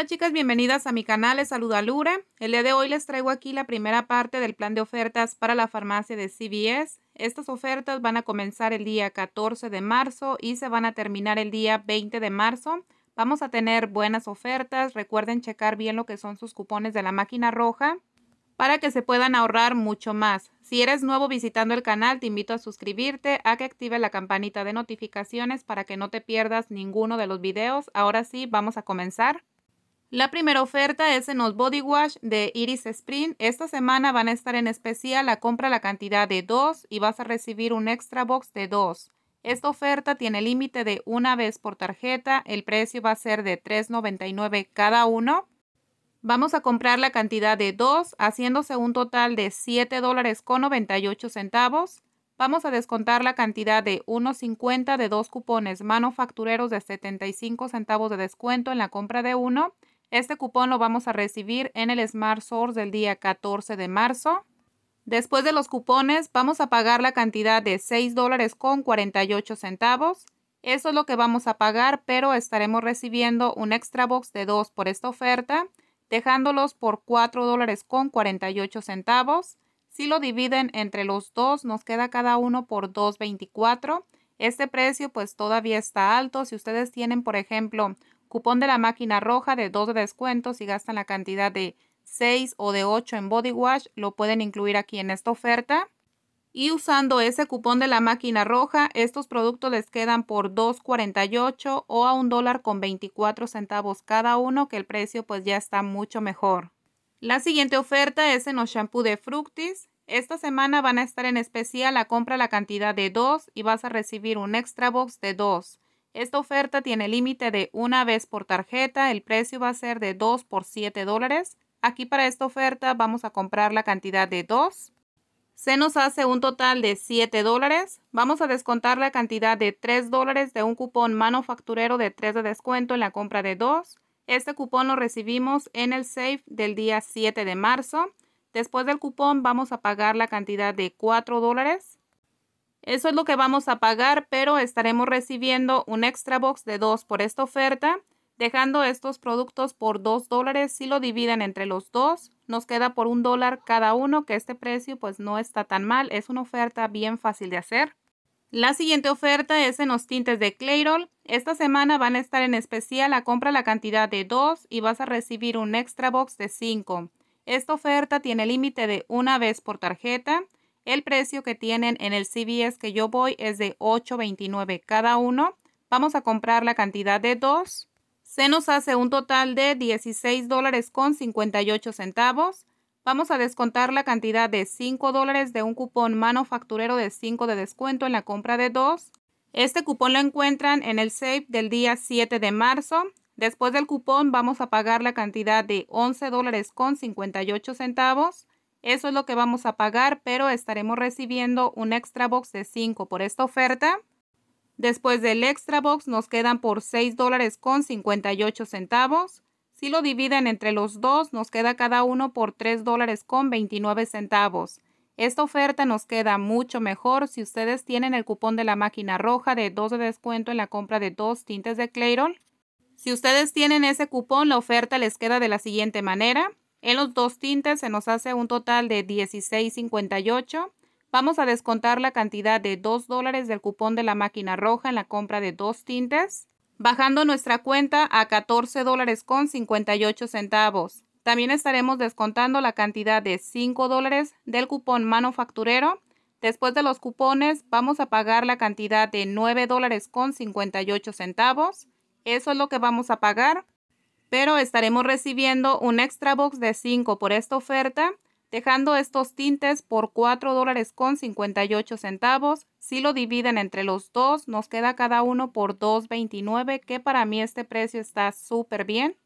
Hola chicas, bienvenidas a mi canal, les saluda Lure. El día de hoy les traigo aquí la primera parte del plan de ofertas para la farmacia de CVS. Estas ofertas van a comenzar el día 14 de marzo y se van a terminar el día 20 de marzo. Vamos a tener buenas ofertas, recuerden checar bien lo que son sus cupones de la máquina roja para que se puedan ahorrar mucho más. Si eres nuevo visitando el canal, te invito a suscribirte, a que active la campanita de notificaciones para que no te pierdas ninguno de los videos. Ahora sí, vamos a comenzar. La primera oferta es en los Body Wash de Iris Sprint. Esta semana van a estar en especial la compra la cantidad de 2 y vas a recibir un extra box de 2. Esta oferta tiene límite de una vez por tarjeta. El precio va a ser de $3.99 cada uno. Vamos a comprar la cantidad de 2, haciéndose un total de $7.98. Vamos a descontar la cantidad de 1.50 de dos cupones manufactureros de 75 centavos de descuento en la compra de uno este cupón lo vamos a recibir en el Smart Source del día 14 de marzo. Después de los cupones, vamos a pagar la cantidad de 6 dólares con 48 centavos. Eso es lo que vamos a pagar, pero estaremos recibiendo un extra box de 2 por esta oferta, dejándolos por 4 dólares con 48 centavos. Si lo dividen entre los dos, nos queda cada uno por 2.24. Este precio pues todavía está alto. Si ustedes tienen, por ejemplo, Cupón de la máquina roja de 2 de descuento si gastan la cantidad de 6 o de 8 en body wash, lo pueden incluir aquí en esta oferta. Y usando ese cupón de la máquina roja, estos productos les quedan por 2.48 o a un dólar con 24 centavos cada uno, que el precio pues ya está mucho mejor. La siguiente oferta es en los shampoo de Fructis. Esta semana van a estar en especial la compra la cantidad de 2 y vas a recibir un extra box de 2. Esta oferta tiene límite de una vez por tarjeta, el precio va a ser de 2 por 7 dólares. Aquí para esta oferta vamos a comprar la cantidad de 2. Se nos hace un total de 7 dólares. Vamos a descontar la cantidad de 3 dólares de un cupón manufacturero de 3 de descuento en la compra de 2. Este cupón lo recibimos en el safe del día 7 de marzo. Después del cupón vamos a pagar la cantidad de 4 dólares. Eso es lo que vamos a pagar, pero estaremos recibiendo un extra box de 2 por esta oferta, dejando estos productos por 2 dólares. Si lo dividen entre los dos, nos queda por un dólar cada uno, que este precio pues no está tan mal. Es una oferta bien fácil de hacer. La siguiente oferta es en los tintes de Clairol. Esta semana van a estar en especial a compra la cantidad de 2 y vas a recibir un extra box de 5. Esta oferta tiene límite de una vez por tarjeta. El precio que tienen en el CVS que yo voy es de $8.29 cada uno. Vamos a comprar la cantidad de dos. Se nos hace un total de $16.58. Vamos a descontar la cantidad de 5 de un cupón manufacturero de 5 de descuento en la compra de dos. Este cupón lo encuentran en el SAFE del día 7 de marzo. Después del cupón vamos a pagar la cantidad de $11.58. Eso es lo que vamos a pagar, pero estaremos recibiendo un extra box de 5 por esta oferta. Después del extra box nos quedan por 6 dólares con 58 centavos. Si lo dividen entre los dos, nos queda cada uno por 3 dólares con 29 centavos. Esta oferta nos queda mucho mejor si ustedes tienen el cupón de la máquina roja de 2 de descuento en la compra de dos tintes de Clairol. Si ustedes tienen ese cupón, la oferta les queda de la siguiente manera. En los dos tintes se nos hace un total de 16.58. Vamos a descontar la cantidad de 2 dólares del cupón de la máquina roja en la compra de dos tintes, bajando nuestra cuenta a $14.58. dólares con centavos. También estaremos descontando la cantidad de 5 dólares del cupón manufacturero. Después de los cupones vamos a pagar la cantidad de $9.58. dólares con centavos. Eso es lo que vamos a pagar pero estaremos recibiendo un extra box de 5 por esta oferta, dejando estos tintes por 4 dólares con 58 centavos. Si lo dividen entre los dos, nos queda cada uno por 2.29, que para mí este precio está súper bien.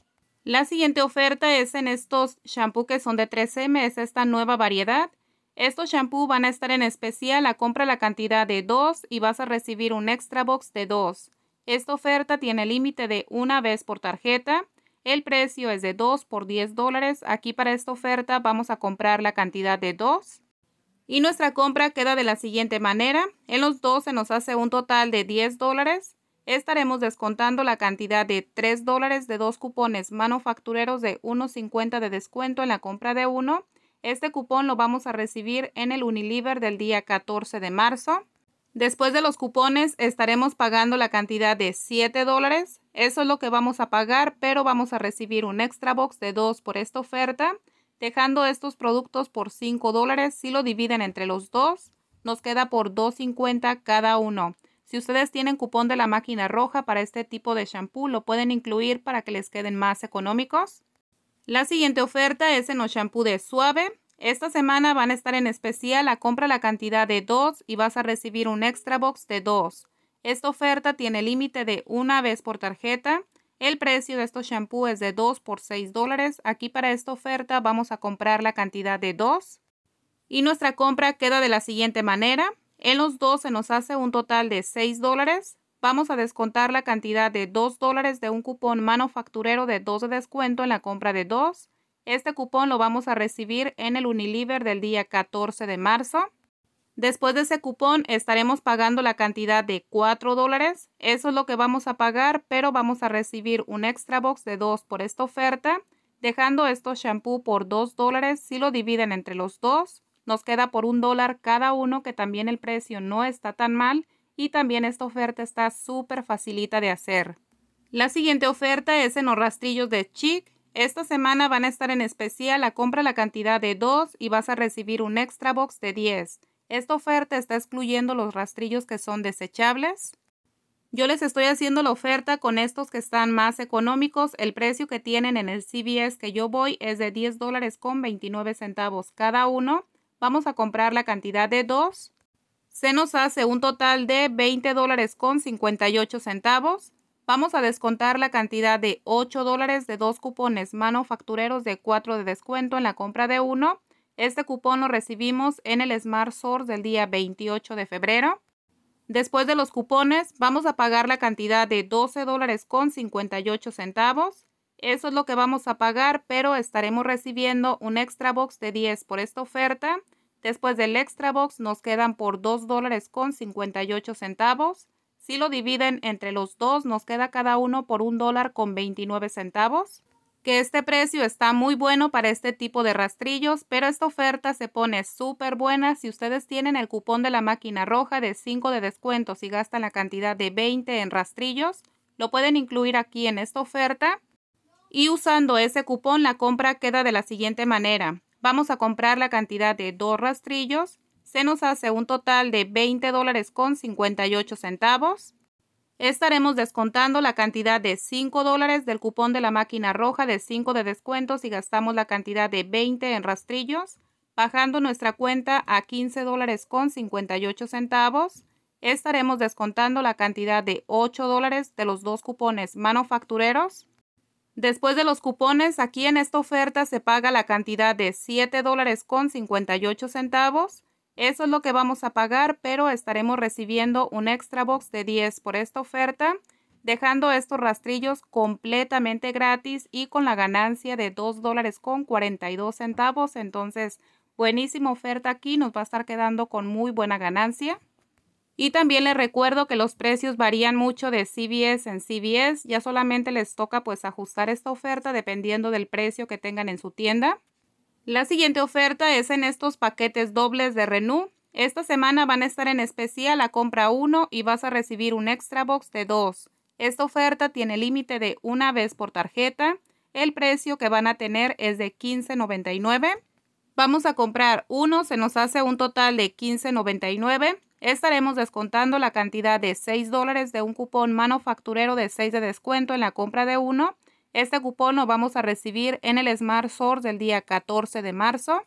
La siguiente oferta es en estos shampoos que son de 3M, es esta nueva variedad. Estos shampoos van a estar en especial a compra la cantidad de 2 y vas a recibir un extra box de 2. Esta oferta tiene límite de una vez por tarjeta. El precio es de 2 por 10 dólares. Aquí para esta oferta vamos a comprar la cantidad de 2. Y nuestra compra queda de la siguiente manera. En los dos se nos hace un total de 10 dólares. Estaremos descontando la cantidad de 3 dólares de dos cupones manufactureros de 1.50 de descuento en la compra de uno. Este cupón lo vamos a recibir en el Unilever del día 14 de marzo. Después de los cupones estaremos pagando la cantidad de 7 dólares. Eso es lo que vamos a pagar, pero vamos a recibir un extra box de 2 por esta oferta, dejando estos productos por 5 dólares. Si lo dividen entre los dos, nos queda por 2.50 cada uno. Si ustedes tienen cupón de la máquina roja para este tipo de shampoo, lo pueden incluir para que les queden más económicos. La siguiente oferta es en los shampoo de suave. Esta semana van a estar en especial a compra la cantidad de dos y vas a recibir un extra box de dos. Esta oferta tiene límite de una vez por tarjeta. El precio de estos shampoos es de 2 por 6 dólares. Aquí para esta oferta vamos a comprar la cantidad de 2. Y nuestra compra queda de la siguiente manera. En los dos se nos hace un total de 6 dólares. Vamos a descontar la cantidad de 2 dólares de un cupón manufacturero de 2 de descuento en la compra de 2. Este cupón lo vamos a recibir en el Unilever del día 14 de marzo. Después de ese cupón estaremos pagando la cantidad de 4 dólares. Eso es lo que vamos a pagar, pero vamos a recibir un extra box de 2 por esta oferta, dejando estos shampoo por 2 dólares. Si lo dividen entre los dos, nos queda por 1 dólar cada uno, que también el precio no está tan mal y también esta oferta está súper facilita de hacer. La siguiente oferta es en los rastrillos de Chic esta semana van a estar en especial a compra la cantidad de 2 y vas a recibir un extra box de 10. Esta oferta está excluyendo los rastrillos que son desechables. Yo les estoy haciendo la oferta con estos que están más económicos. El precio que tienen en el CVS que yo voy es de 10 dólares con 29 centavos cada uno. Vamos a comprar la cantidad de 2. Se nos hace un total de 20 dólares con 58 centavos. Vamos a descontar la cantidad de 8 dólares de dos cupones manufactureros de 4 de descuento en la compra de uno. Este cupón lo recibimos en el Smart Source del día 28 de febrero. Después de los cupones, vamos a pagar la cantidad de 12 dólares con 58 centavos. Eso es lo que vamos a pagar, pero estaremos recibiendo un extra box de 10 por esta oferta. Después del extra box nos quedan por 2 dólares con 58 centavos. Si lo dividen entre los dos, nos queda cada uno por un dólar con 29 centavos. Que este precio está muy bueno para este tipo de rastrillos, pero esta oferta se pone súper buena si ustedes tienen el cupón de la máquina roja de 5 de descuento si gastan la cantidad de 20 en rastrillos. Lo pueden incluir aquí en esta oferta. Y usando ese cupón la compra queda de la siguiente manera. Vamos a comprar la cantidad de dos rastrillos se nos hace un total de 20 dólares con 58 centavos. Estaremos descontando la cantidad de 5 dólares del cupón de la máquina roja de 5 de descuentos y gastamos la cantidad de 20 en rastrillos, bajando nuestra cuenta a 15 dólares con 58 centavos. Estaremos descontando la cantidad de 8 dólares de los dos cupones manufactureros. Después de los cupones, aquí en esta oferta se paga la cantidad de 7 dólares con 58 centavos eso es lo que vamos a pagar, pero estaremos recibiendo un extra box de 10 por esta oferta, dejando estos rastrillos completamente gratis y con la ganancia de 2 dólares con 42 centavos. Entonces, buenísima oferta aquí, nos va a estar quedando con muy buena ganancia. Y también les recuerdo que los precios varían mucho de CBS en CBS, ya solamente les toca pues ajustar esta oferta dependiendo del precio que tengan en su tienda. La siguiente oferta es en estos paquetes dobles de Renú. Esta semana van a estar en especial a compra 1 y vas a recibir un extra box de 2. Esta oferta tiene límite de una vez por tarjeta. El precio que van a tener es de $15.99. Vamos a comprar uno, se nos hace un total de $15.99. Estaremos descontando la cantidad de $6 de un cupón manufacturero de 6 de descuento en la compra de 1 este cupón lo vamos a recibir en el Smart Source del día 14 de marzo.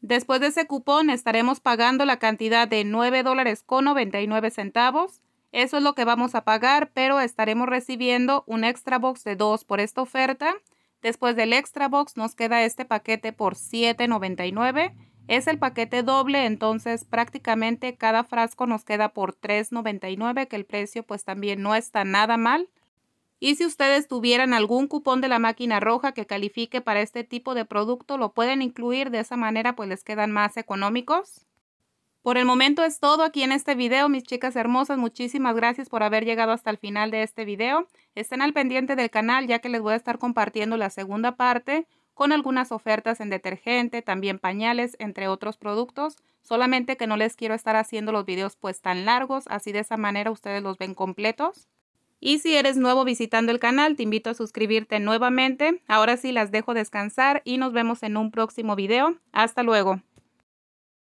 Después de ese cupón estaremos pagando la cantidad de 9 dólares con 99 centavos. Eso es lo que vamos a pagar, pero estaremos recibiendo un extra box de 2 por esta oferta. Después del extra box nos queda este paquete por 7.99. Es el paquete doble, entonces prácticamente cada frasco nos queda por 3.99, que el precio pues también no está nada mal. Y si ustedes tuvieran algún cupón de la máquina roja que califique para este tipo de producto, lo pueden incluir. De esa manera, pues les quedan más económicos. Por el momento es todo aquí en este video, mis chicas hermosas. Muchísimas gracias por haber llegado hasta el final de este video. Estén al pendiente del canal ya que les voy a estar compartiendo la segunda parte con algunas ofertas en detergente, también pañales, entre otros productos. Solamente que no les quiero estar haciendo los videos pues tan largos, así de esa manera ustedes los ven completos. Y si eres nuevo visitando el canal, te invito a suscribirte nuevamente. Ahora sí las dejo descansar y nos vemos en un próximo video. Hasta luego.